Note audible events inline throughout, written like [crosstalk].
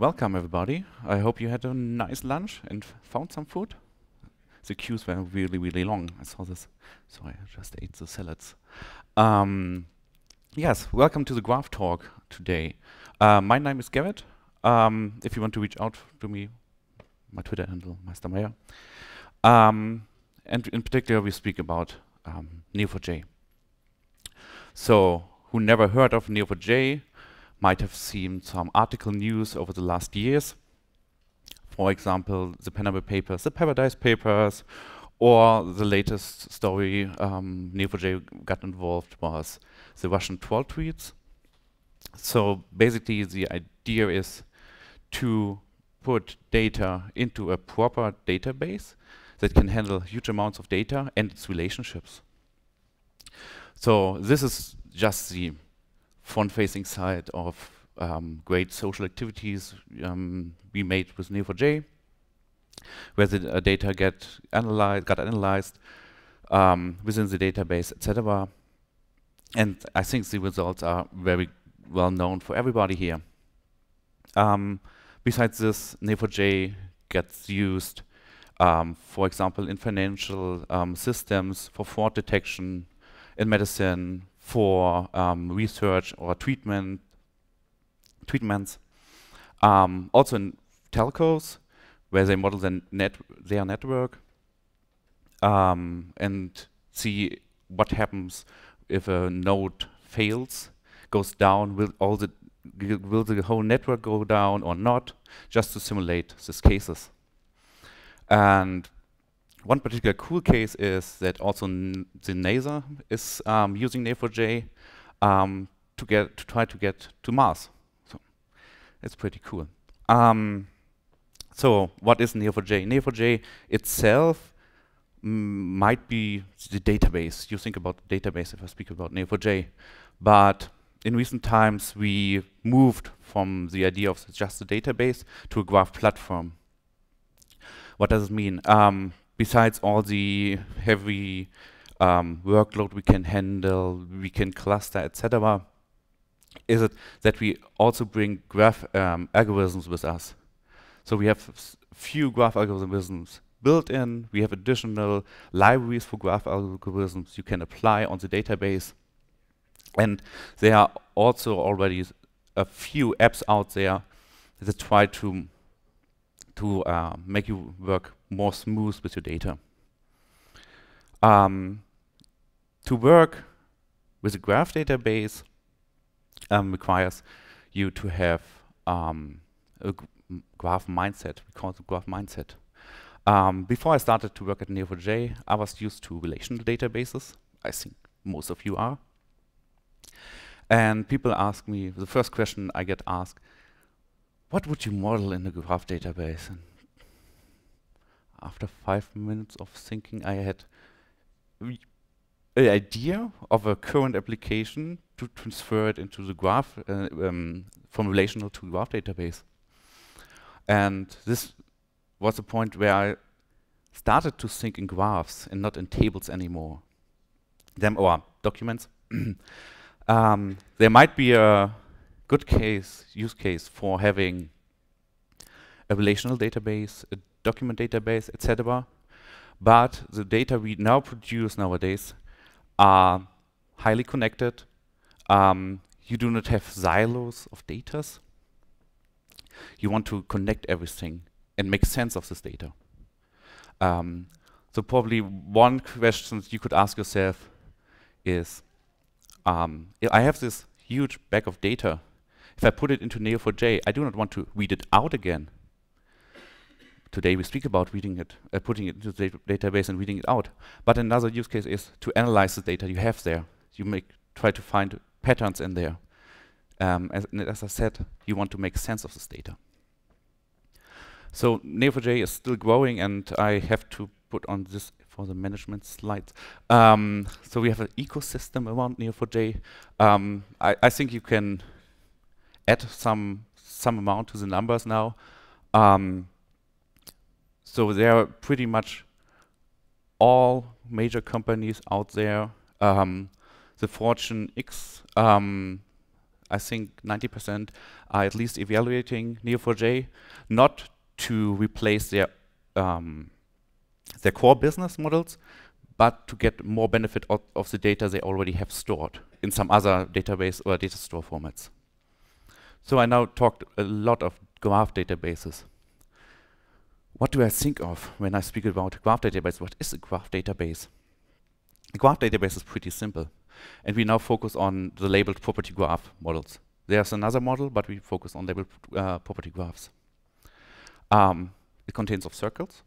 Welcome, everybody. I hope you had a nice lunch and found some food. The queues were really, really long. I saw this, so I just ate the salads. Um, yes, welcome to the Graph Talk today. Uh, my name is Gerrit. Um, if you want to reach out to me, my Twitter handle, Meistermeier. Um, and in particular, we speak about um, Neo4j. So, who never heard of Neo4j? might have seen some article news over the last years. For example, the Panama Papers, the Paradise Papers, or the latest story um, Neo4j got involved was the Russian troll tweets. So basically the idea is to put data into a proper database that can handle huge amounts of data and its relationships. So this is just the front-facing side of um, great social activities um, we made with Neo4j, where the uh, data get analyzed, got analyzed um, within the database, etc. And I think the results are very well known for everybody here. Um, besides this, Neo4j gets used, um, for example, in financial um, systems for fraud detection, in medicine, for um, research or treatment treatments. Um, also in telcos, where they model the net their network um, and see what happens if a node fails, goes down, will all the will the whole network go down or not, just to simulate these cases. And one particular cool case is that also the NASA is um, using Neo4j um, to get to try to get to Mars. So it's pretty cool. Um, so what is Neo4j? Neo4j itself might be the database. You think about the database if I speak about Neo4j, but in recent times we moved from the idea of just a database to a graph platform. What does it mean? Um, besides all the heavy um, workload we can handle, we can cluster, etc., is it that we also bring graph um, algorithms with us. So we have few graph algorithms built in. We have additional libraries for graph algorithms you can apply on the database. And there are also already a few apps out there that try to to uh, make you work more smooth with your data. Um, to work with a graph database um, requires you to have um, a graph mindset. We call it graph mindset. Um, before I started to work at Neo4j, I was used to relational databases. I think most of you are. And people ask me, the first question I get asked, what would you model in a graph database? And after five minutes of thinking, I had an idea of a current application to transfer it into the graph uh, um, from relational to graph database. And this was a point where I started to think in graphs and not in tables anymore. Them or documents. [coughs] um, there might be a good case, use case for having a relational database, a document database, etc. But the data we now produce nowadays are highly connected. Um, you do not have silos of datas. You want to connect everything and make sense of this data. Um, so probably one question you could ask yourself is, um, I have this huge bag of data. If I put it into Neo4j, I do not want to read it out again. Today we speak about reading it, uh, putting it into the database and reading it out. But another use case is to analyze the data you have there. You make try to find patterns in there. Um, as, as I said, you want to make sense of this data. So Neo4j is still growing, and I have to put on this for the management slides. Um, so we have an ecosystem around Neo4j. Um, I, I, think you can add some some amount to the numbers now. Um, so there are pretty much all major companies out there. Um, the Fortune X, um, I think 90% are at least evaluating Neo4j, not to replace their um, their core business models, but to get more benefit out of the data they already have stored in some other database or data store formats. So I now talked a lot of graph databases. What do I think of when I speak about graph database? What is a graph database? A graph database is pretty simple. And we now focus on the labeled property graph models. There's another model, but we focus on labeled uh, property graphs. Um, it contains of circles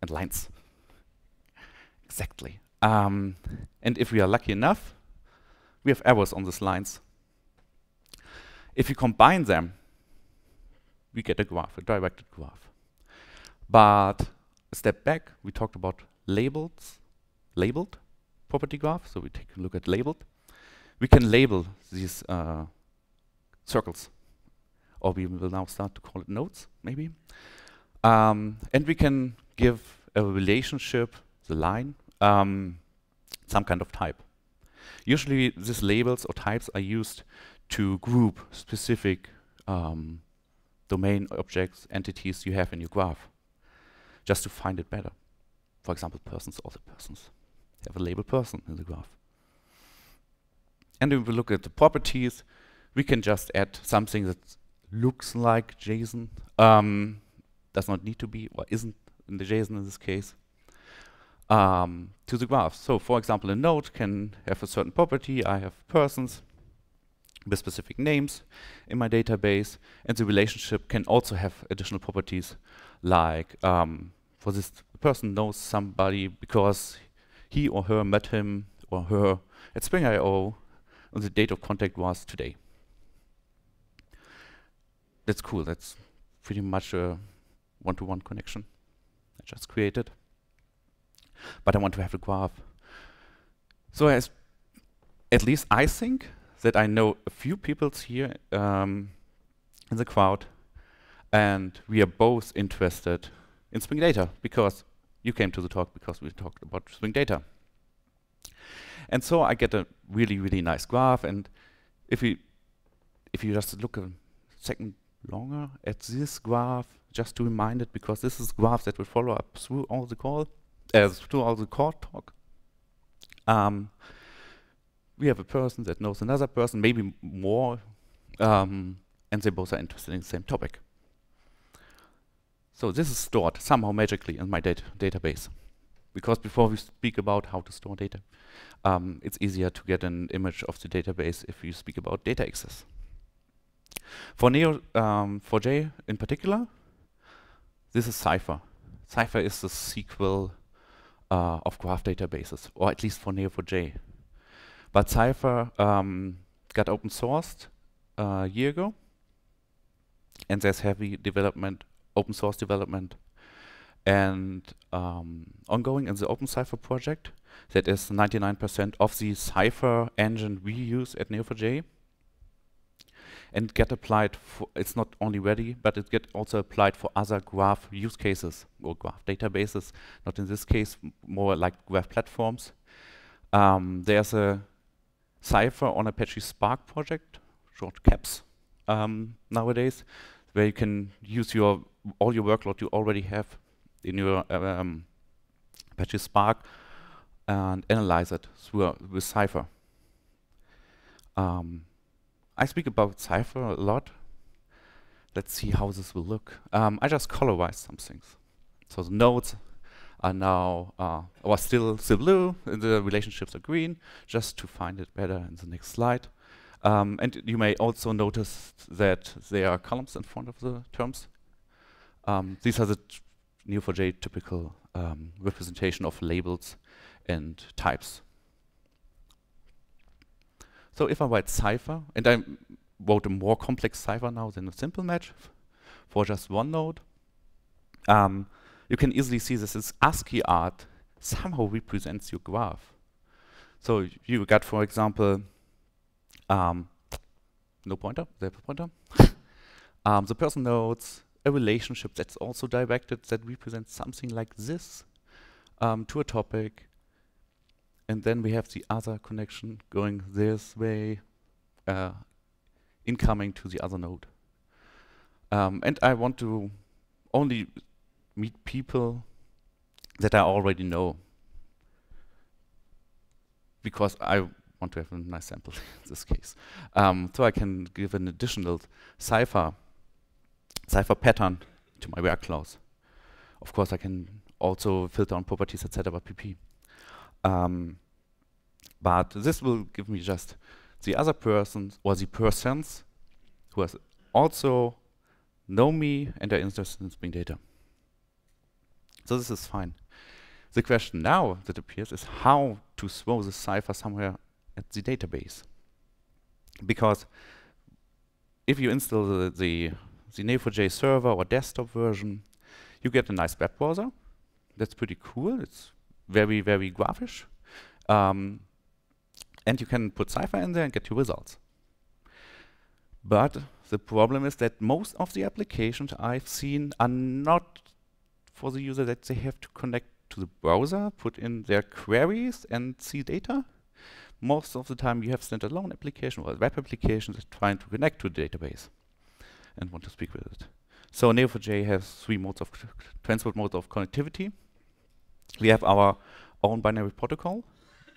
and lines. exactly. Um, and if we are lucky enough, we have arrows on these lines. If you combine them, we get a graph, a directed graph. But a step back, we talked about labels, labeled property graph. So we take a look at labeled. We can label these uh, circles, or we will now start to call it nodes, maybe. Um, and we can give a relationship, the line, um, some kind of type. Usually these labels or types are used to group specific um, domain objects, entities you have in your graph, just to find it better. For example, persons, the persons. Have a label person in the graph. And if we look at the properties, we can just add something that looks like JSON, um, does not need to be, or isn't in the JSON in this case, um, to the graph. So for example, a node can have a certain property. I have persons, with specific names in my database. And the relationship can also have additional properties like um, for this person knows somebody because he or her met him or her at I O, and the date of contact was today. That's cool. That's pretty much a one-to-one -one connection I just created. But I want to have a graph. So as at least I think that I know a few people here um, in the crowd, and we are both interested in Spring Data because you came to the talk because we talked about Spring Data. And so I get a really, really nice graph, and if you if you just look a second longer at this graph, just to remind it, because this is a graph that will follow up through all the call, as uh, through all the core talk. Um, we have a person that knows another person, maybe more, um, and they both are interested in the same topic. So this is stored somehow magically in my dat database. Because before we speak about how to store data, um, it's easier to get an image of the database if you speak about data access. For Neo4j um, in particular, this is Cypher. Cypher is the SQL uh, of graph databases, or at least for Neo4j. But Cypher um, got open sourced a äh, year ago, and there's heavy development, open source development, and um, ongoing in the Open Cypher project. That is 99% of the Cypher engine we use at Neo4j and get applied for, it's not only ready, but it get also applied for other graph use cases or graph databases, not in this case, more like graph platforms. Um, there's a Cypher on Apache Spark project, short CAPS um, nowadays, where you can use your all your workload you already have in your um, Apache Spark and analyze it through, uh, with Cypher. Um, I speak about Cypher a lot. Let's see how this will look. Um, I just colorized some things. So the nodes are now, uh, or still, still blue, the relationships are green, just to find it better in the next slide. Um, and you may also notice that there are columns in front of the terms. Um, these are the Neo4j typical um, representation of labels and types. So if I write cipher, and I wrote a more complex cipher now than a simple match for just one node, um, you can easily see this is ASCII art somehow represents your graph. So you got, for example, um, no pointer, the pointer, [laughs] um, the person nodes, a relationship that's also directed that represents something like this um, to a topic. And then we have the other connection going this way, uh, incoming to the other node. Um, and I want to only meet people that I already know. Because I want to have a nice sample [laughs] in this case. Um, so I can give an additional cipher, cipher pattern to my where clause. Of course, I can also filter on properties, etc. PP. Um, but this will give me just the other persons or the persons who has also know me and are interested in Spring Data. So this is fine. The question now that appears is how to throw the cipher somewhere at the database. Because if you install the, the, the Neo4j server or desktop version, you get a nice web browser. That's pretty cool. It's very, very graphish. Um, and you can put Cypher in there and get your results. But the problem is that most of the applications I've seen are not for the user that they have to connect to the browser, put in their queries and see data. Most of the time you have standalone application or web applications that trying to connect to the database and want to speak with it. So Neo4j has three modes of transport modes of connectivity. We have our own binary protocol,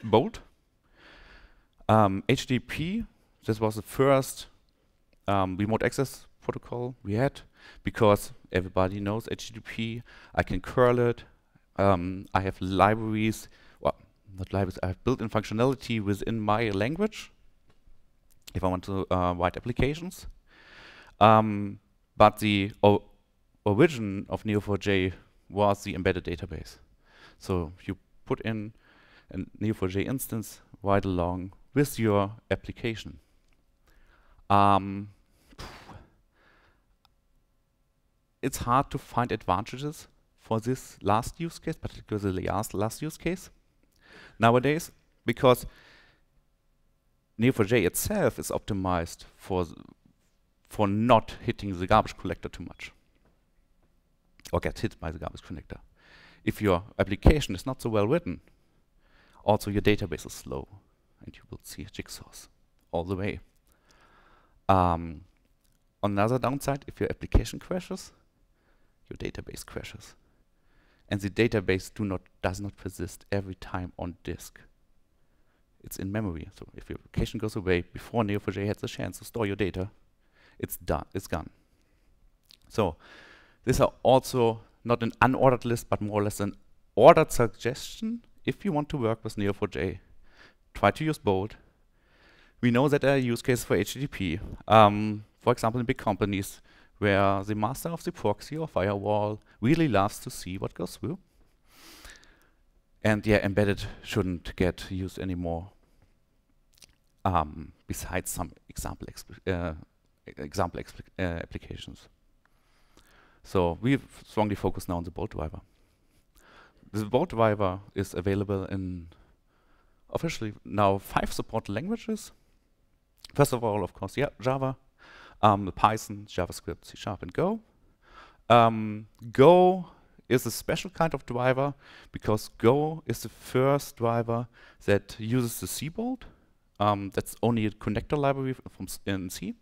Bolt. Um, HTTP, this was the first um, remote access protocol we had because everybody knows HTTP. I can curl it. Um, I have libraries, well, not libraries, I have built-in functionality within my language if I want to uh, write applications. Um, but the origin of Neo4j was the embedded database. So you put in a Neo4j instance right along with your application. Um, it's hard to find advantages for this last use case, particularly the last, use case nowadays, because Neo4j itself is optimized for, for not hitting the garbage collector too much, or get hit by the garbage collector. If your application is not so well written, also your database is slow, and you will see jigsaws all the way. Um, another downside, if your application crashes, your database crashes. And the database do not, does not persist every time on disk. It's in memory. So if your application goes away before Neo4j has a chance to store your data, it's done. It's gone. So these are also not an unordered list, but more or less an ordered suggestion. If you want to work with Neo4j, try to use bold. We know that there are use cases for HTTP. Um, for example, in big companies, where the master of the proxy or firewall really loves to see what goes through. And yeah, embedded shouldn't get used anymore. Um, besides some example uh, example uh, applications. So we strongly focus now on the bolt driver. The bolt driver is available in officially now five supported languages. First of all, of course, yeah, Java, um, the Python, JavaScript, C Sharp, and Go. Um, Go is a special kind of driver because Go is the first driver that uses the C Um, that's only a connector library from in C.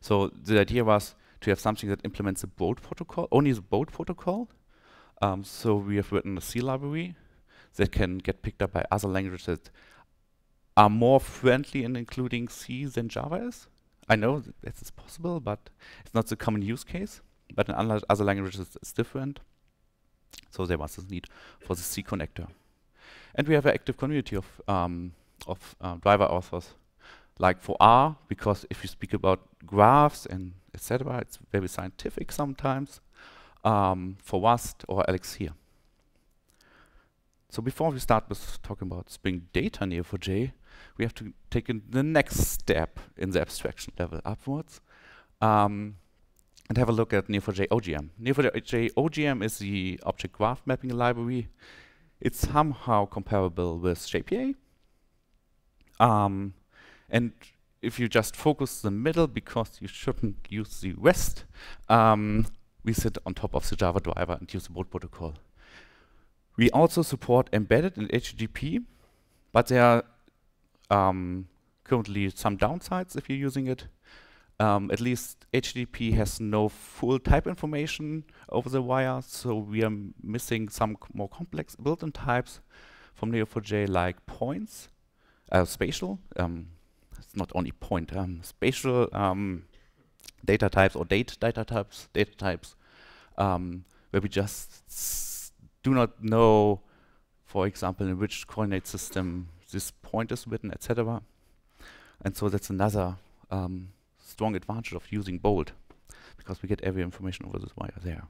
So the idea was to have something that implements the bolt protocol, only the bolt protocol. Um, so we have written a C library that can get picked up by other languages that are more friendly in including C than Java is. I know it's possible, but it's not the common use case. But in other languages, it's different. So there was this need for the C connector. And we have an active community of, um, of uh, driver authors. Like for R, because if you speak about graphs and etc., it's very scientific sometimes. Um, for Rust or Elixir. So before we start with talking about Spring Data Neo4j, we have to take the next step in the abstraction level upwards um, and have a look at Neo4j OGM. Neo4j OGM is the object graph mapping library. It's somehow comparable with JPA. Um, and if you just focus the middle because you shouldn't use the rest, um, we sit on top of the Java driver and use the boot protocol. We also support embedded and HTTP, but there are um, currently some downsides if you're using it. Um, at least HTTP has no full type information over the wire, so we are missing some more complex built-in types from Neo4j like points, uh, spatial, um, it's not only point, um, spatial um, data types or date data types, data types, um, where we just do not know, for example, in which coordinate system this point is written, etc. And so that's another um, strong advantage of using bold, because we get every information over this wire there.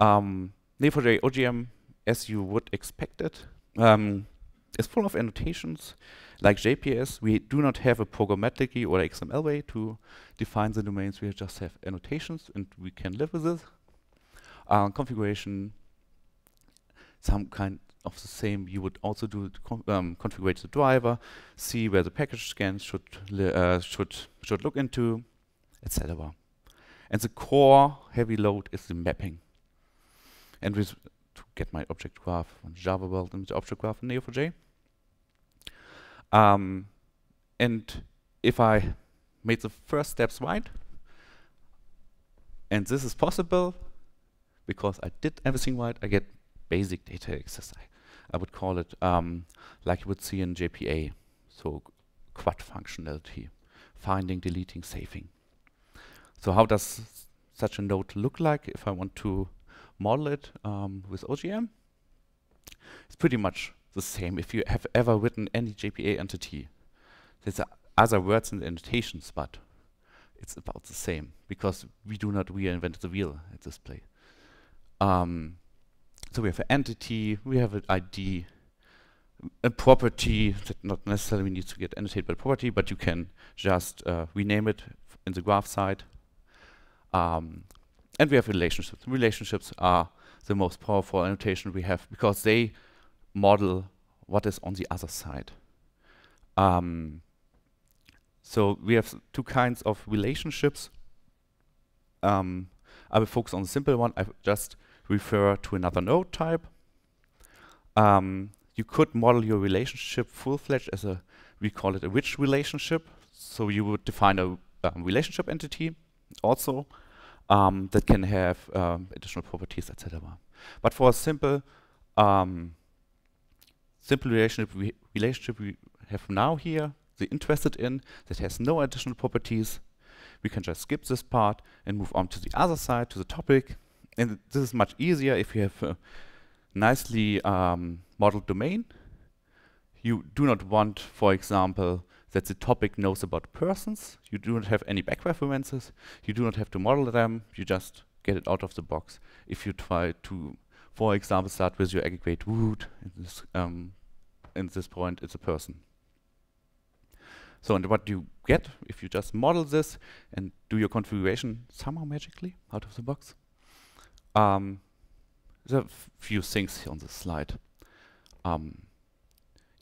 Um, Neo4j OGM, as you would expect it, um, is full of annotations. Like JPS, we do not have a programmatically or XML way to define the domains. We just have annotations, and we can live with this. Uh, configuration, some kind of the same, you would also do um, configure the driver, see where the package scans should uh, should should look into, etc. And the core heavy load is the mapping. And with to get my object graph on Java world and the object graph in Neo4j. Um, and if I made the first steps right, and this is possible because I did everything right, I get basic data exercise. I would call it um, like you would see in JPA, so quad functionality, finding, deleting, saving. So how does such a node look like if I want to model it um, with OGM? It's pretty much the same if you have ever written any JPA entity. There's other words and annotations, but it's about the same because we do not reinvent the wheel at this play. Um, so we have an entity, we have an ID, a property that not necessarily needs to get annotated by property, but you can just uh, rename it in the graph side. Um, and we have relationships. Relationships are the most powerful annotation we have because they model what is on the other side. Um, so we have two kinds of relationships. Um, I will focus on the simple one. I just refer to another node type. Um, you could model your relationship full-fledged as a, we call it a rich relationship. So you would define a um, relationship entity also um, that can have um, additional properties, etc. But for a simple um, simple relationship relationship we have now here, the interested in, that has no additional properties, we can just skip this part and move on to the other side, to the topic, and this is much easier if you have a nicely um, modeled domain. You do not want, for example, that the topic knows about persons. You do not have any back references. You do not have to model them. You just get it out of the box. If you try to, for example, start with your aggregate root, in this, um, in this point, it's a person. So and what you get if you just model this and do your configuration somehow magically out of the box um, there are a few things here on the slide. Um,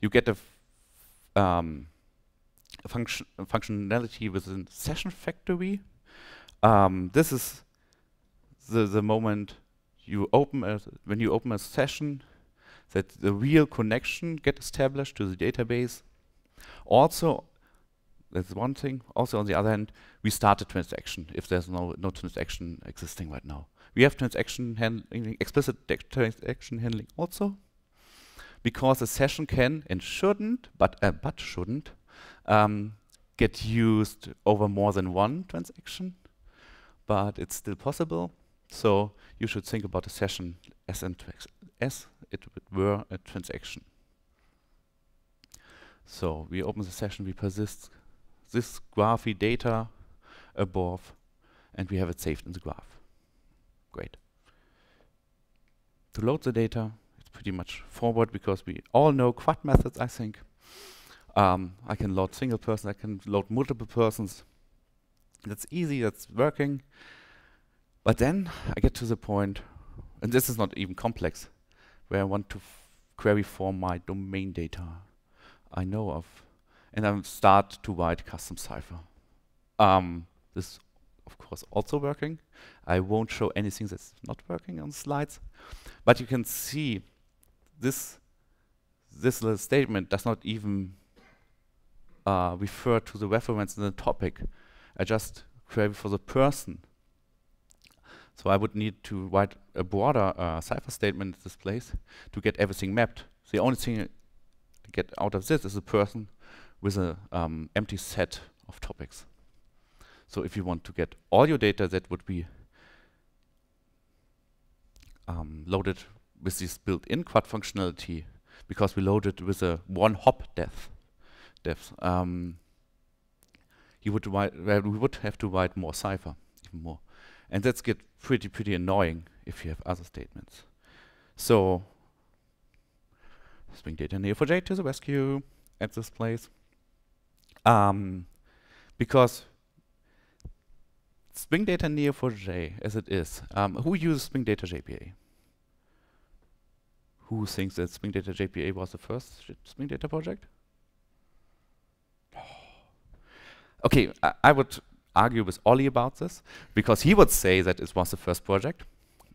you get a, um, a function a functionality within Session Factory. Um, this is the the moment you open a, when you open a session that the real connection get established to the database. Also, that's one thing. Also, on the other hand, we start a transaction if there's no no transaction existing right now we have transaction handling, explicit transaction handling also, because a session can and shouldn't, but uh, but shouldn't, um, get used over more than one transaction, but it's still possible. So you should think about a session as, as it were a transaction. So we open the session, we persist this graphy data above, and we have it saved in the graph. Great. To load the data, it's pretty much forward because we all know quad methods, I think. Um, I can load single person, I can load multiple persons. That's easy, that's working. But then I get to the point, and this is not even complex, where I want to query for my domain data I know of. And I start to write custom cipher. Um, this of course also working. I won't show anything that's not working on slides. But you can see this, this little statement does not even uh, refer to the reference in the topic. I just query for the person. So I would need to write a broader uh, cipher statement in this place to get everything mapped. The only thing I get out of this is a person with an um, empty set of topics. So if you want to get all your data that would be um, loaded with this built-in quad functionality, because we loaded with a one-hop depth, depth um, you would write, we would have to write more cipher, even more. And that's get pretty, pretty annoying if you have other statements. So Spring Data Neo4j to the rescue at this place. Um, because Spring Data Neo4j, as it is. Um, who uses Spring Data JPA? Who thinks that Spring Data JPA was the first Spring Data project? [gasps] Okay, I, I would argue with Ollie about this, because he would say that it was the first project.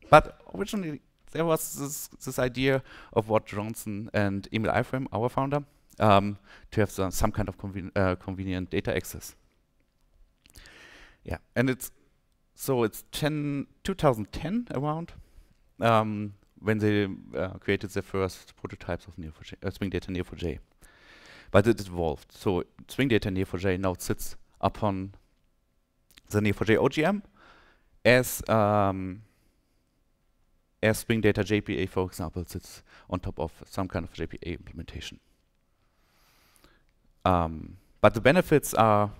But originally, there was this, this idea of what Johnson and Emil Iframe, our founder, um, to have some, some kind of conven uh, convenient data access. Yeah, and it's so it's 10, 2010 around um, when they uh, created their first prototypes of Neo4j, uh, Swing Data Neo4j. But it evolved. So Swing Data Neo4j now sits upon the Neo4j OGM as um, as Spring Data JPA, for example, sits on top of some kind of JPA implementation. Um, but the benefits are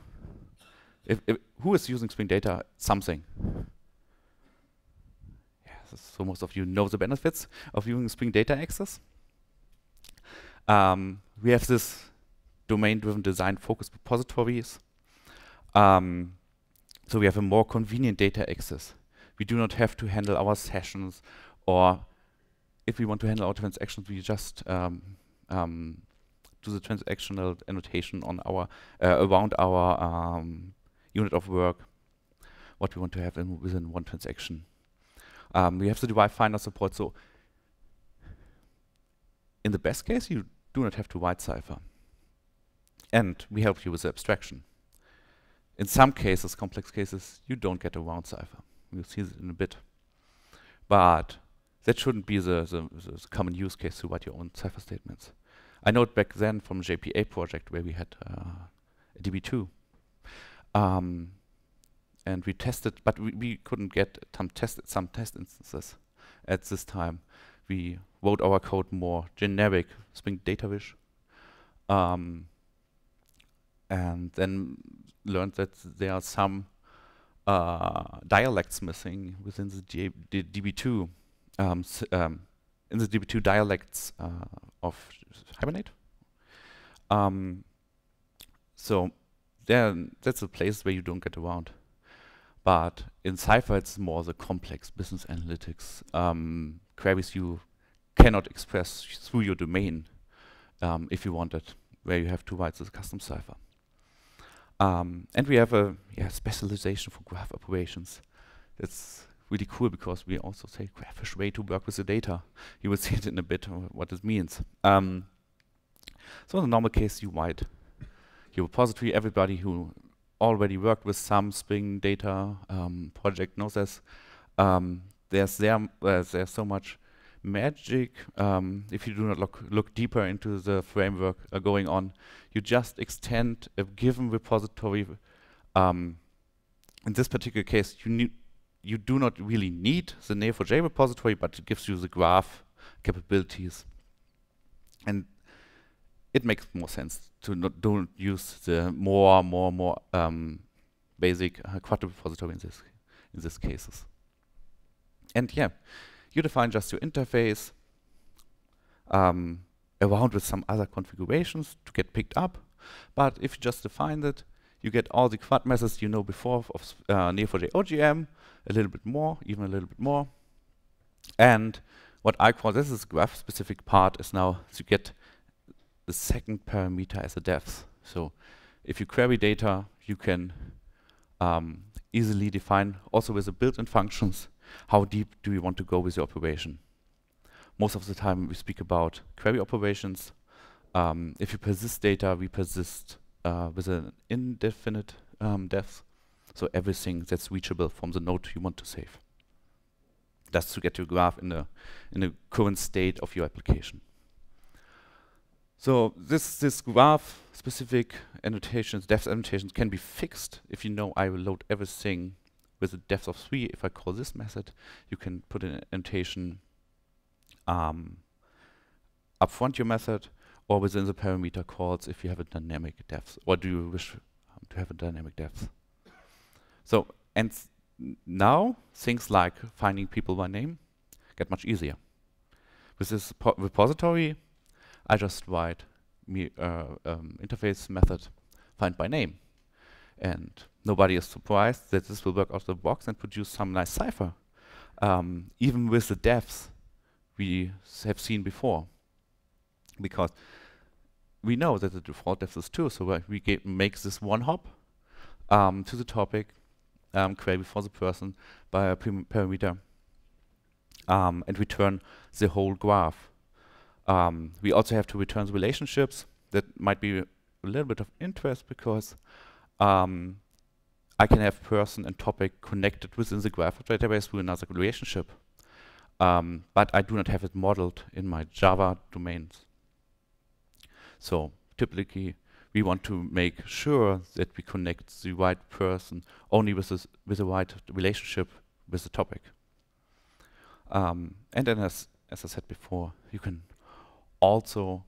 if, if who is using Spring Data? Something. Yeah, so most of you know the benefits of using Spring Data Access. Um, we have this domain-driven design focused repositories. Um, so we have a more convenient data access. We do not have to handle our sessions or if we want to handle our transactions, we just um, um, do the transactional annotation on our uh, around our um, unit of work, what we want to have in, within one transaction. Um, we have the device finder support, so in the best case, you do not have to write cipher. And we help you with the abstraction. In some cases, complex cases, you don't get a round cipher. We'll see it in a bit. But that shouldn't be the, the, the common use case to write your own cipher statements. I know it back then from JPA project where we had uh, DB2. Um, and we tested, but we, we couldn't get some test some test instances at this time. We wrote our code more generic Spring Datavish, um, and then learned that there are some uh, dialects missing within the, DB2. Um, um, in the DB2 dialects uh, of Hibernate. Um, so yeah, that's a place where you don't get around. But in Cypher, it's more the complex business analytics um, queries you cannot express through your domain um, if you want it, where you have to write the custom cipher. Um, and we have a yeah, specialization for graph operations. It's really cool because we also say graphish way to work with the data. You will [laughs] see it in a bit uh, what this means. Um, so in the normal case, you write your repository. Everybody who already worked with some Spring data um, project knows this. Um, there's there uh, there's so much magic um, if you do not look look deeper into the framework uh, going on. You just extend a given repository. Um, in this particular case, you need you do not really need the Neo4j repository, but it gives you the graph capabilities. And it makes more sense to not don't use the more more more um, basic uh, repository in this in these cases. And yeah, you define just your interface um, around with some other configurations to get picked up. But if you just define it, you get all the quad methods you know before of uh, Neo4j OGM, a little bit more, even a little bit more. And what I call this is graph specific part is now to get the second parameter as a depth. So if you query data, you can um, easily define, also with the built-in functions, how deep do you want to go with your operation. Most of the time we speak about query operations. Um, if you persist data, we persist uh, with an indefinite um, depth, so everything that's reachable from the node you want to save. That's to get your graph in the, in the current state of your application. So this, this graph specific annotations, depth annotations can be fixed. If you know I will load everything with a depth of 3, if I call this method, you can put an annotation um, up front your method or within the parameter calls if you have a dynamic depth or do you wish um, to have a dynamic depth. So and now things like finding people by name get much easier. With this repository, I just write me, uh, um, interface method find by name. And nobody is surprised that this will work out of the box and produce some nice cipher, um, even with the depths we have seen before. Because we know that the default depth is 2, so we make this one hop um, to the topic, um, query for the person by a perimeter, um, and return the whole graph um, we also have to return the relationships. That might be a little bit of interest because um, I can have person and topic connected within the graph database through another relationship. Um, but I do not have it modeled in my Java domains. So typically, we want to make sure that we connect the right person only with, this, with the right relationship with the topic. Um, and then, as, as I said before, you can also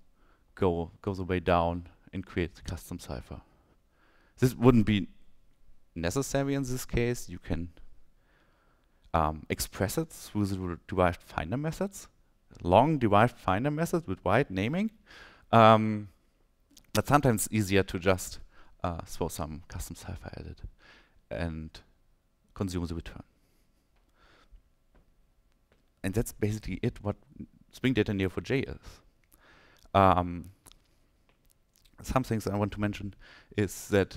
go, go the way down and create the custom cipher. This wouldn't be necessary in this case. You can um, express it through the derived finder methods, long derived finder methods with wide naming. Um, but sometimes it's easier to just uh, throw some custom cipher at it and consume the return. And that's basically it what Spring Data Neo4j is. Um, some things I want to mention is that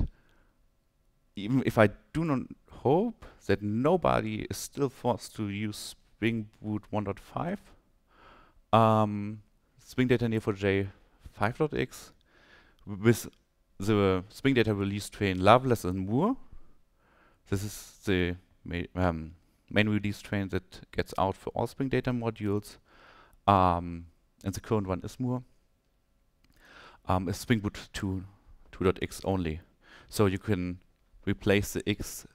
even if I do not hope that nobody is still forced to use Spring Boot 1.5, um, Spring Data Neo4j 5.x with the Spring Data release train Loveless and Moore. This is the ma um, main release train that gets out for all Spring Data modules. Um, and the current one is Moore um, is Spring Boot 2 2.x only. So you can replace the x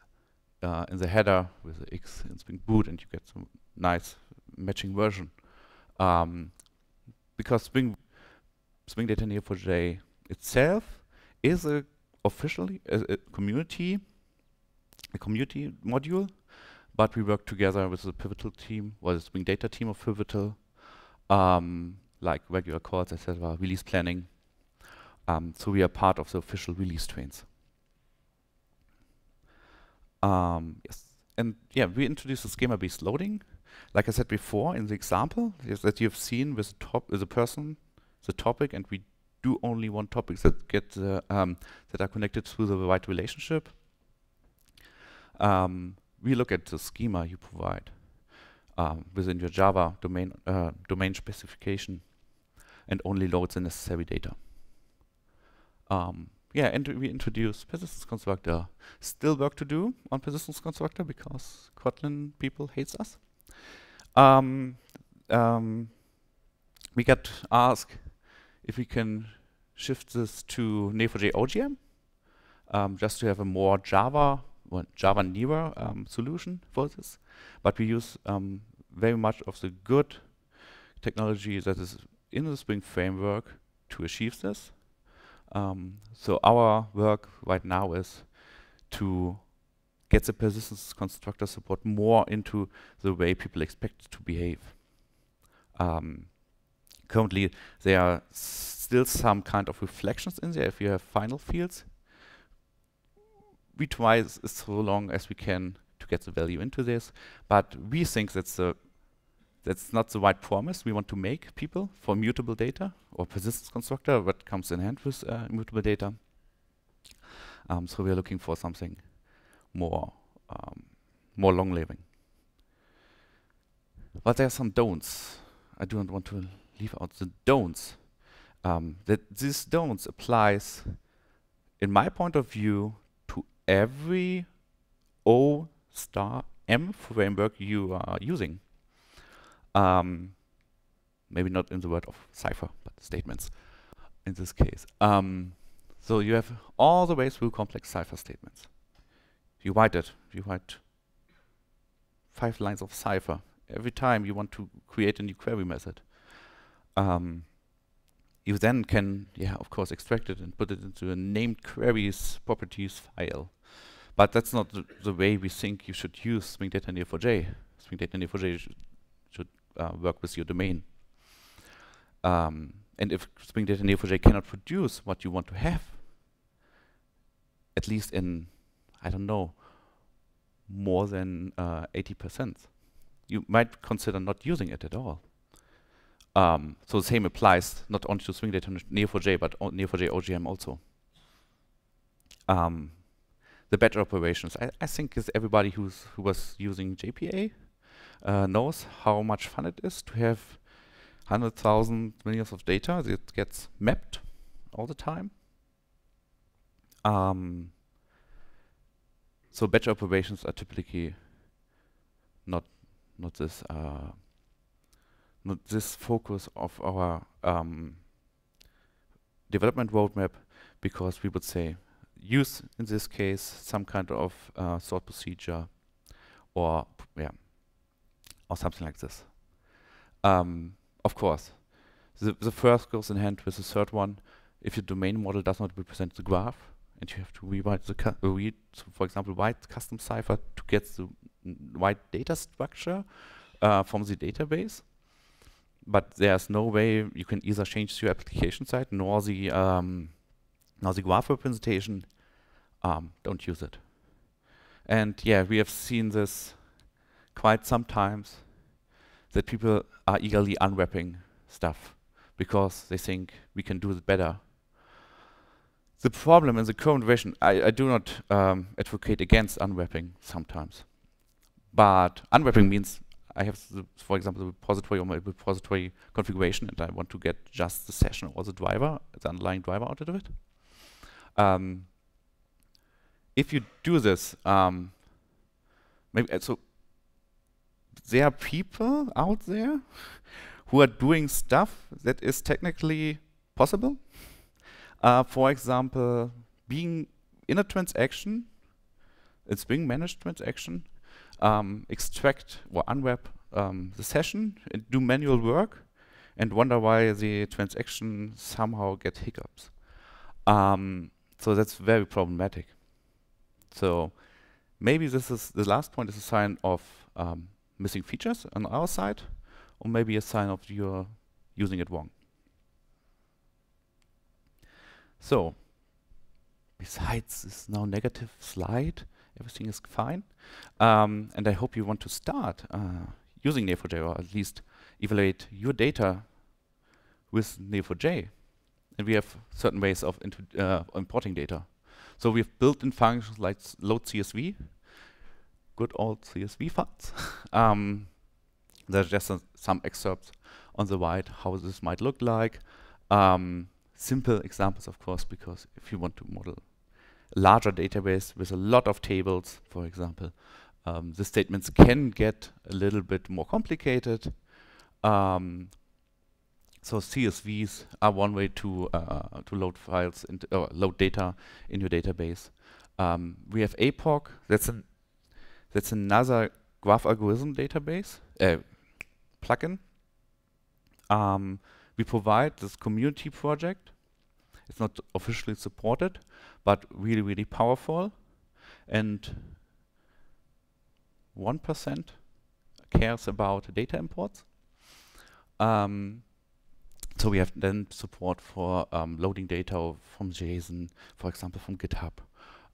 uh, in the header with the x in Spring Boot, and you get some nice matching version. Um, because Spring Spring Data Neo4j itself is a officially a, a, community, a community module, but we work together with the Pivotal team, or the Spring Data team of Pivotal, um, like regular calls, etc., release planning, um, so we are part of the official release trains. Um, yes, and yeah, we introduced the schema-based loading. Like I said before, in the example yes, that you've seen with the top, with the person, the topic, and we do only want topics that get uh, um, that are connected through the right relationship. Um, we look at the schema you provide um, within your Java domain uh, domain specification, and only load the necessary data. Um, yeah, and we introduced persistence constructor. Still work to do on persistence constructor because Kotlin people hates us. Um, um, we got asked if we can shift this to Neo4j OGM um, just to have a more Java, Java newer um, solution for this. But we use um, very much of the good technology that is in the Spring framework to achieve this. Um, so our work right now is to get the persistence constructor support more into the way people expect it to behave. Um, currently, there are still some kind of reflections in there if you have final fields. We try so long as we can to get the value into this, but we think that's the that's not the right promise we want to make people for mutable data or persistence constructor, what comes in hand with uh, mutable data. Um, so we are looking for something more, um, more long living. But there are some don'ts. I do not want to leave out the don'ts. Um, that this don'ts applies, in my point of view, to every O star M framework you are using um, maybe not in the word of cipher, but statements in this case. Um, so you have all the way through complex cipher statements. You write it. You write five lines of cipher every time you want to create a new query method. Um, you then can, yeah, of course, extract it and put it into a named queries properties file. But that's not the, the way we think you should use Spring Data Neo4j. Spring Data Neo4j uh, work with your domain. Um, and if Spring Data Neo4j cannot produce what you want to have, at least in, I don't know, more than 80%, uh, you might consider not using it at all. Um, so the same applies not only to Spring Data Neo4j, but Neo4j OGM also. Um, the better operations, I, I think, is everybody who's who was using JPA uh, knows how much fun it is to have 100,000 millions of data that gets mapped all the time. Um, so batch operations are typically not not this uh, not this focus of our um, development roadmap because we would say use in this case some kind of uh, sort procedure or yeah or something like this. Um, of course, the, the first goes in hand with the third one. If your domain model does not represent the graph, and you have to rewrite the uh, read, for example, write custom cipher to get the right data structure uh, from the database. But there's no way you can either change your application side nor the um, nor the graph representation. Um, don't use it. And yeah, we have seen this quite sometimes that people are eagerly unwrapping stuff because they think we can do it better. The problem in the current version, I, I do not um, advocate against unwrapping sometimes. But unwrapping means I have, for example, the repository or my repository configuration, and I want to get just the session or the driver, the underlying driver out of it. Um, if you do this, um, maybe uh, so there are people out there who are doing stuff that is technically possible. Uh, for example, being in a transaction, it's being managed transaction, um, extract or unwrap um, the session and do manual work and wonder why the transaction somehow get hiccups. Um, so that's very problematic. So maybe this is the last point is a sign of um, missing features on our side, or maybe a sign of you're using it wrong. So, besides this now negative slide, everything is fine. Um, and I hope you want to start uh, using Neo4j, or at least evaluate your data with Neo4j. And we have certain ways of uh, importing data. So we've built in functions like load CSV, good old CSV files. [laughs] um, there's just some excerpts on the right how this might look like. Um, simple examples, of course, because if you want to model a larger database with a lot of tables, for example, um, the statements can get a little bit more complicated. Um, so CSVs are one way to uh, to load files into uh, load data in your database. Um, we have APOC. That's an that's another graph algorithm database uh, plugin. Um, we provide this community project. It's not officially supported, but really, really powerful. And 1% cares about data imports. Um, so we have then support for um, loading data from JSON, for example, from GitHub,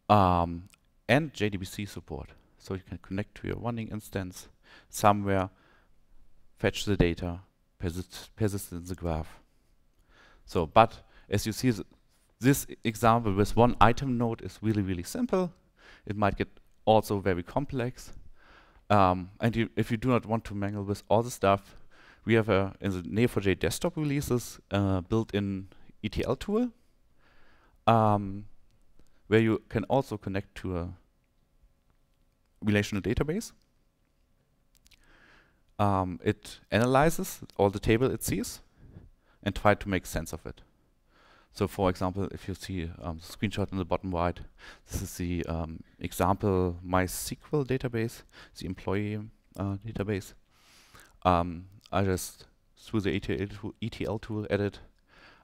um, and JDBC support. So you can connect to your running instance somewhere, fetch the data, persist, in the graph. So, but as you see, th this example with one item node is really, really simple. It might get also very complex. Um, and you, if you do not want to mangle with all the stuff, we have a, in the Neo4j desktop releases uh, built-in ETL tool um, where you can also connect to a relational database. Um, it analyzes all the table it sees and try to make sense of it. So for example, if you see um, the screenshot in the bottom right, this is the um, example MySQL database, the employee uh, database. Um, I just, through the ETL, to ETL tool, edit,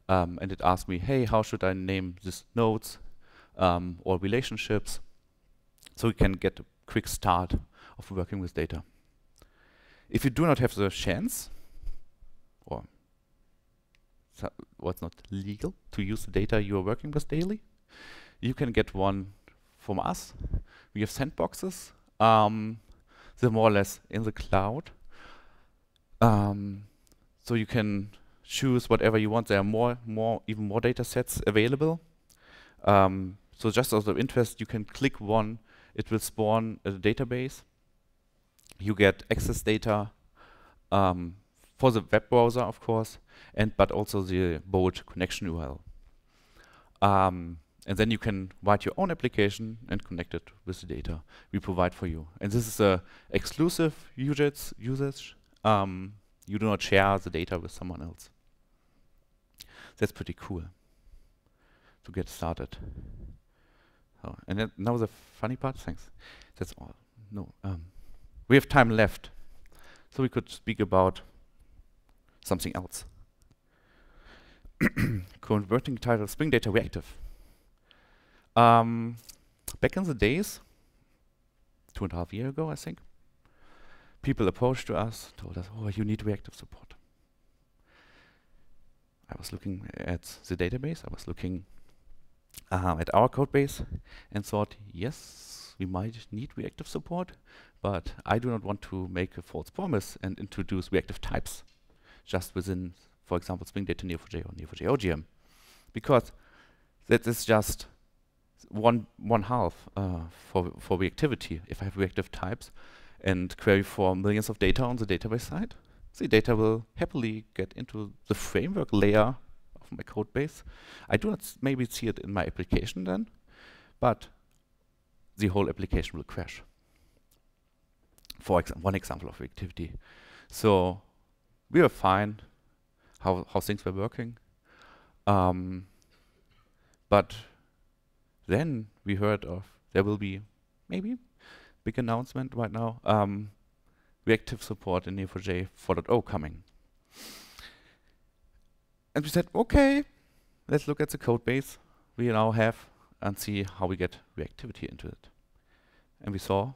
um, and it asked me, hey, how should I name these nodes um, or relationships? So we can get a quick start of working with data. If you do not have the chance, or what's not legal to use the data you are working with daily, you can get one from us. We have sandboxes. Um, they're more or less in the cloud. Um, so you can choose whatever you want. There are more, more, even more data sets available. Um, so just out of interest, you can click one it will spawn a database. You get access data um, for the web browser, of course, and but also the boat connection URL. Um, and then you can write your own application and connect it with the data we provide for you. And this is a uh, exclusive usage. usage. Um, you do not share the data with someone else. That's pretty cool to get started. Oh, and that, now the funny part, thanks. That's all. No, um, we have time left, so we could speak about something else. [coughs] Converting title: spring data reactive. Um, back in the days, two and a half year ago, I think, people approached to us, told us, oh, you need reactive support. I was looking at the database, I was looking um, at our code base and thought, yes, we might need reactive support, but I do not want to make a false promise and introduce reactive types just within, for example, Spring Data Neo4j or Neo4j OGM, because that is just one one half uh, for for reactivity. If I have reactive types and query for millions of data on the database side, the data will happily get into the framework layer of my code base. I do not maybe see it in my application then, but the whole application will crash. For exa one example of activity. So we were fine how, how things were working. Um, but then we heard of there will be maybe big announcement right now um, reactive support in Neo4j 4.0 coming. And we said, okay, let's look at the code base we now have and see how we get reactivity into it. And we saw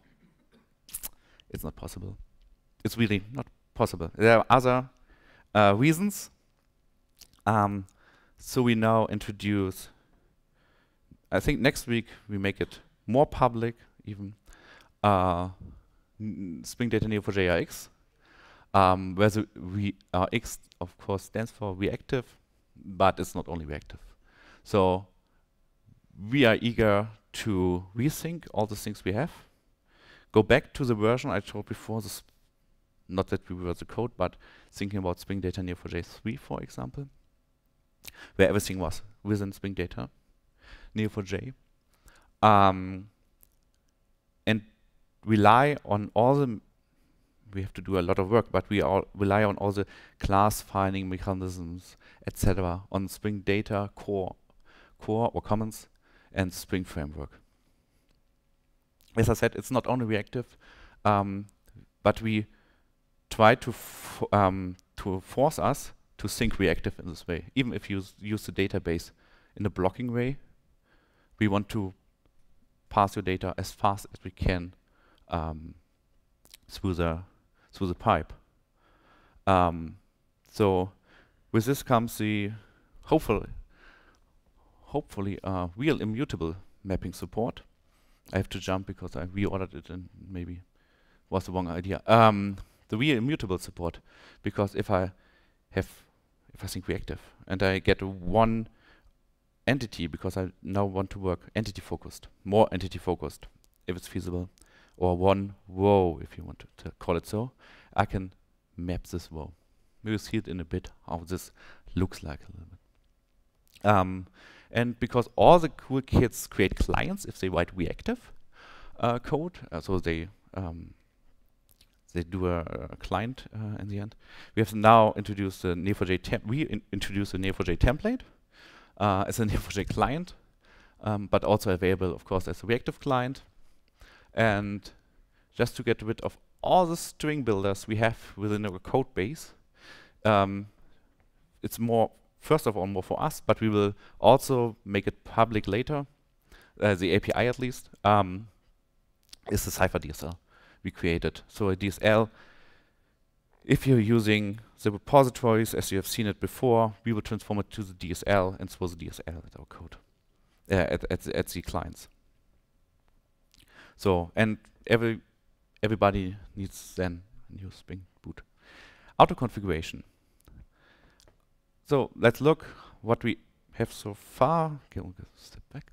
it's not possible. It's really not possible. There are other uh, reasons. Um, so we now introduce, I think next week we make it more public even, uh, Spring Data Neo for JIX um, where the re uh, X, of course, stands for reactive, but it's not only reactive. So we are eager to rethink all the things we have, go back to the version I showed before, not that we were the code, but thinking about Spring Data Neo4j 3, for example, where everything was within Spring Data Neo4j, um, and rely on all the we have to do a lot of work, but we all rely on all the class finding mechanisms, etc., on Spring Data Core, Core or Commons, and Spring Framework. As I said, it's not only reactive, um, but we try to um, to force us to think reactive in this way. Even if you use the database in a blocking way, we want to pass your data as fast as we can um, through the through the pipe. Um, so with this comes the hopefully, hopefully uh, real immutable mapping support. I have to jump because I reordered it and maybe was the wrong idea. Um, the real immutable support, because if I have, if I think reactive, and I get one entity, because I now want to work entity focused, more entity focused, if it's feasible or one row, if you want to call it so, I can map this row. We will see it in a bit how this looks like a little bit. Um, and because all the cool kids create clients if they write reactive uh, code, uh, so they um, they do a, a client uh, in the end. We have now introduced the Neo4j temp we introduced the Neo4j template uh, as a [laughs] Neo4j client, um, but also available, of course, as a reactive client. And just to get rid of all the string builders we have within our code base, um, it's more, first of all, more for us, but we will also make it public later, uh, the API at least, um, is the Cypher DSL we created. So a DSL, if you're using the repositories as you have seen it before, we will transform it to the DSL and throw the DSL at our code, uh, at, at, the, at the clients. So, and every everybody needs then a new Spring Boot. Auto configuration. So let's look what we have so far. Okay, we'll step back.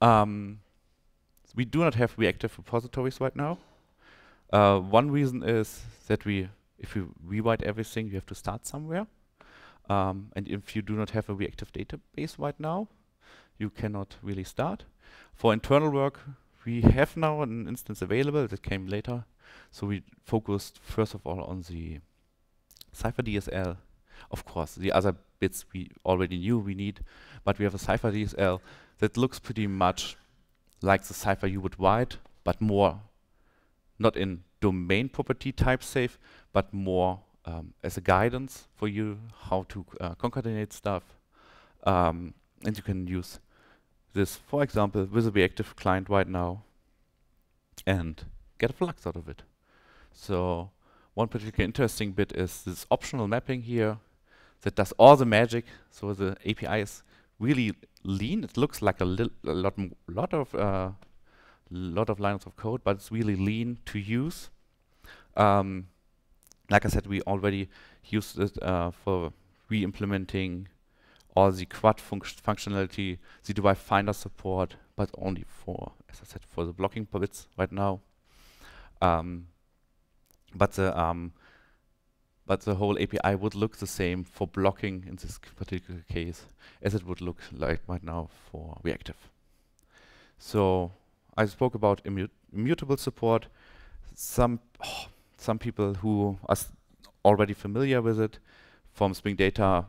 Um, we do not have reactive repositories right now. Uh, one reason is that we, if you rewrite everything, you have to start somewhere. Um, and if you do not have a reactive database right now, you cannot really start. For internal work, we have now an instance available that came later. So we focused first of all on the Cypher DSL. Of course, the other bits we already knew we need, but we have a Cypher DSL that looks pretty much like the Cypher you would write, but more not in domain property type safe, but more um, as a guidance for you how to uh, concatenate stuff. Um, and you can use this, for example, with a reactive client right now and get a flux out of it. So one particular interesting bit is this optional mapping here that does all the magic. So the API is really lean. It looks like a, a lot, lot of uh, lot of lines of code, but it's really lean to use. Um, like I said, we already used it uh, for re-implementing or the quad funct functionality, the device finder support, but only for, as I said, for the blocking bits right now. Um, but the um, but the whole API would look the same for blocking in this particular case as it would look like right now for reactive. So I spoke about immu immutable support. Some oh, some people who are already familiar with it from Spring Data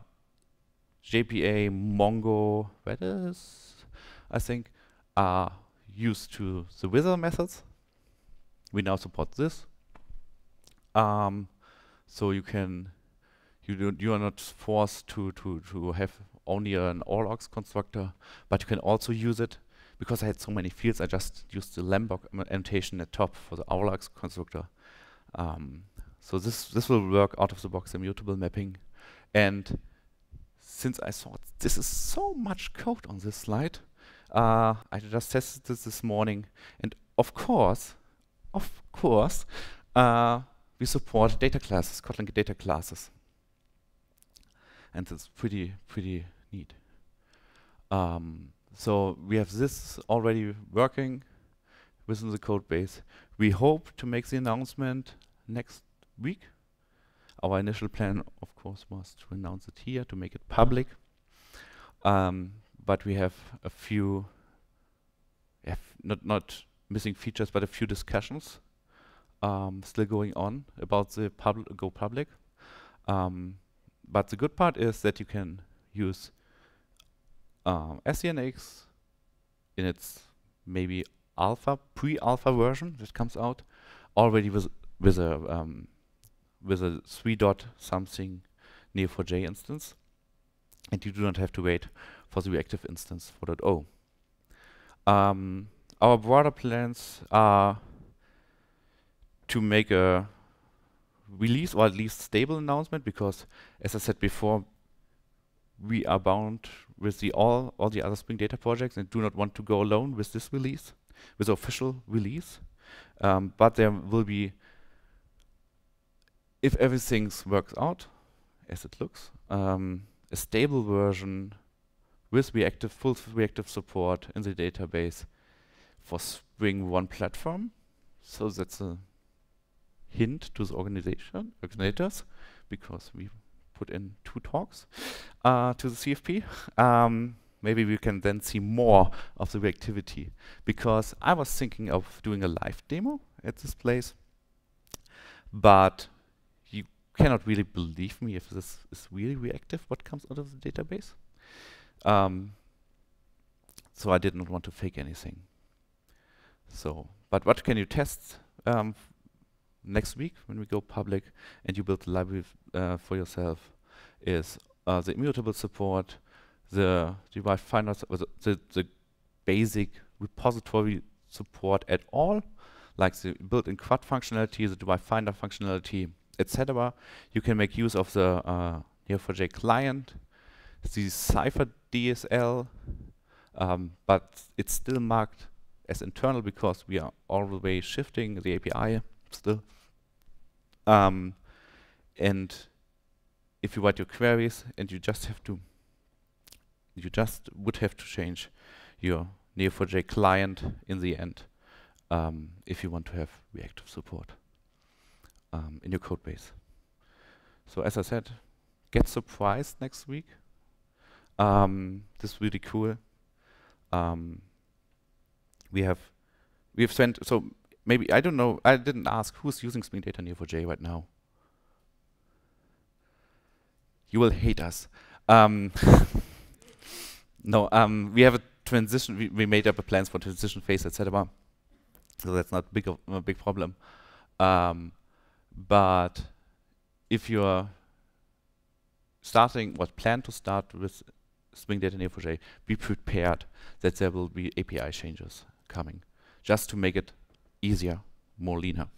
JPA, Mongo, redis I think, are used to the wizard methods. We now support this. Um, so you can, you do, you are not forced to to to have only an ORLOX constructor, but you can also use it. Because I had so many fields, I just used the Lambok annotation at top for the ORLOX constructor. Um, so this this will work out of the box immutable mapping, and since I saw this is so much code on this slide, uh, I just tested this this morning. And of course, of course, uh, we support data classes, Kotlin data classes. And it's pretty, pretty neat. Um, so we have this already working within the code base. We hope to make the announcement next week. Our initial plan, of course, was to announce it here to make it public. Um, but we have a few, not, not missing features, but a few discussions um, still going on about the go public. Um, but the good part is that you can use um, SCNX in its maybe alpha, pre-alpha version that comes out already with, with a um, with a 3 dot something Neo4j instance and you do not have to wait for the reactive instance 4.0. Um, our broader plans are to make a release or at least stable announcement because as I said before we are bound with the all all the other Spring Data projects and do not want to go alone with this release, with the official release. Um, but there will be if everything works out, as it looks, um, a stable version with reactive full reactive support in the database for Spring One platform. So that's a hint to the organization organizers, because we put in two talks uh, to the CFP. Um, maybe we can then see more of the reactivity because I was thinking of doing a live demo at this place, but cannot really believe me if this is really reactive, what comes out of the database. Um, so I did not want to fake anything. So, but what can you test um, next week when we go public and you build the library uh, for yourself is uh, the immutable support, the device find the, the, the basic repository support at all, like the built-in quad functionality, the device finder functionality, etc. You can make use of the uh, Neo4j client, the cipher DSL, um, but it's still marked as internal because we are always shifting the API still. Um, and if you write your queries and you just have to, you just would have to change your Neo4j client in the end um, if you want to have reactive support um, in your code base. So as I said, get surprised next week. Um, this is really cool. Um, we have we have spent so maybe I don't know I didn't ask who's using Spring Data Neo4j right now. You will hate us. Um [laughs] no, um, we have a transition. We, we made up a plans for transition phase, etc. So that's not big a big problem. Um, but if you're starting, what plan to start with Spring Data Neo4j, be prepared that there will be API changes coming, just to make it easier, more leaner.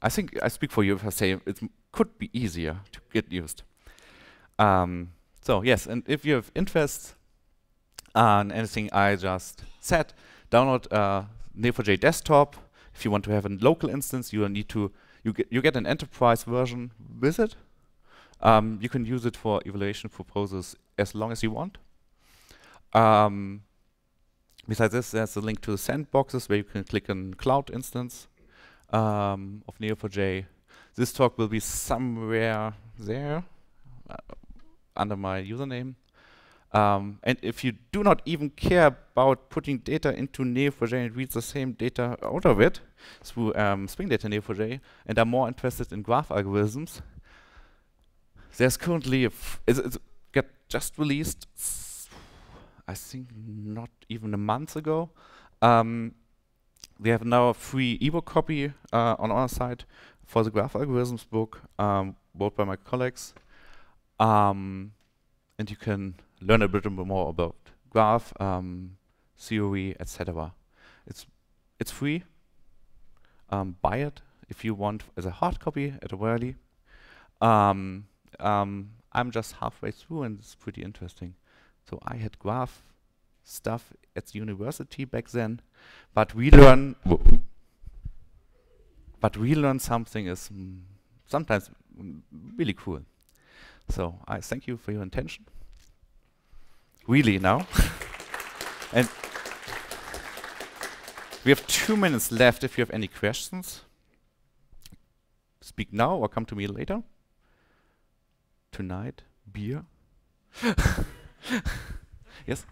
I think I speak for you if I say it could be easier to get used. Um, so yes, and if you have interest on anything I just said, download uh, Neo4j Desktop. If you want to have a local instance, you will need to you get you get an enterprise version with it. Um, you can use it for evaluation proposals as long as you want. Um, besides this, there's a link to the sandboxes where you can click on cloud instance um, of Neo4j. This talk will be somewhere there uh, under my username. Um, and if you do not even care about putting data into Neo4j and read the same data out of it through um, Spring Data Neo4j and are more interested in graph algorithms, there's currently a it's, it's got just released, I think not even a month ago. Um, we have now a free ebook copy uh, on our site for the graph algorithms book, um, by my colleagues, um, and you can learn a little bit more about graph, um, theory, etc. It's it's free. Um, buy it if you want as a hard copy at a rally. Um, um, I'm just halfway through and it's pretty interesting. So I had graph stuff at university back then, but we learn but we learn something is mm, sometimes mm, really cool. So I thank you for your attention really now. [laughs] and we have two minutes left if you have any questions. Speak now or come to me later. Tonight, beer. [laughs] yes?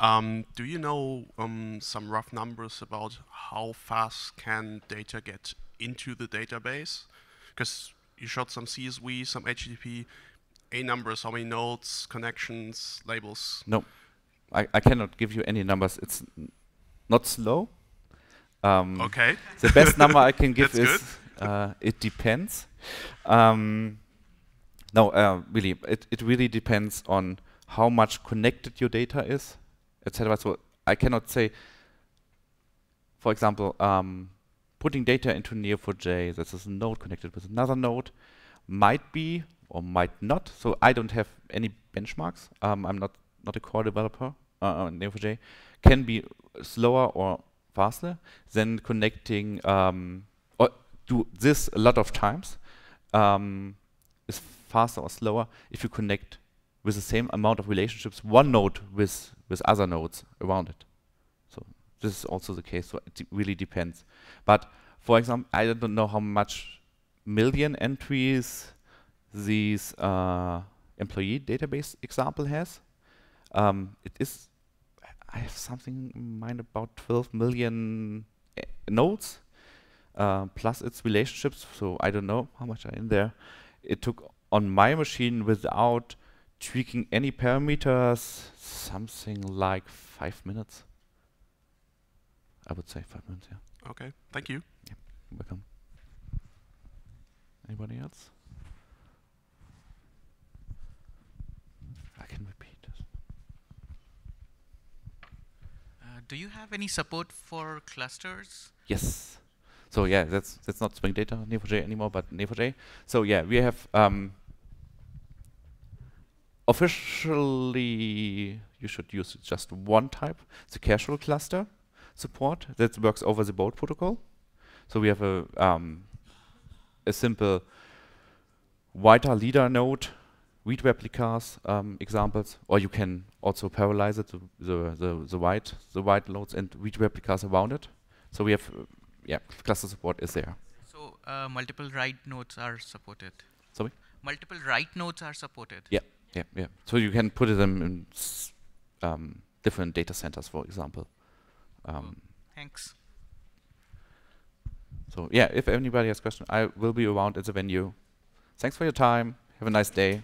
Um, do you know um, some rough numbers about how fast can data get into the database? Because you shot some CSV, some HTTP, a numbers, how many nodes, connections, labels. No, I, I cannot give you any numbers. It's not slow. Um, okay. The best number I can [laughs] give is uh, it depends. Um, no, uh, really, it, it really depends on how much connected your data is, etc. So I cannot say, for example, um, putting data into Neo4j that is a node connected with another node might be or might not. So I don't have any benchmarks. Um, I'm not, not a core developer uh, uh Neo4j. Can be slower or faster than connecting um, or do this a lot of times. Um, is faster or slower if you connect with the same amount of relationships one node with with other nodes around it this is also the case. So it really depends. But for example, I don't know how much million entries this uh, employee database example has. Um, it is, I have something in mind about 12 million e eh, nodes, uh, plus its relationships, so I don't know how much are in there. It took on my machine without tweaking any parameters, something like five minutes. I would say five minutes, yeah. Okay, thank you. Yeah, welcome. Anybody else? I can repeat this. Uh, do you have any support for clusters? Yes. So yeah, that's that's not Spring Data Neo4j anymore, but Neo4j. So yeah, we have um, officially you should use just one type, the casual cluster support that works over the bolt protocol. So we have a, um, a simple writer leader node read replicas um, examples, or you can also parallelize it, the, the, the, write the write loads and read replicas around it. So we have, uh, yeah, cluster support is there. So uh, multiple write nodes are supported. Sorry? Multiple write nodes are supported. Yeah, yeah, yeah. So you can put them in um, different data centers, for example. Um, Thanks. So yeah, if anybody has questions, I will be around at the venue. Thanks for your time. Have a nice day.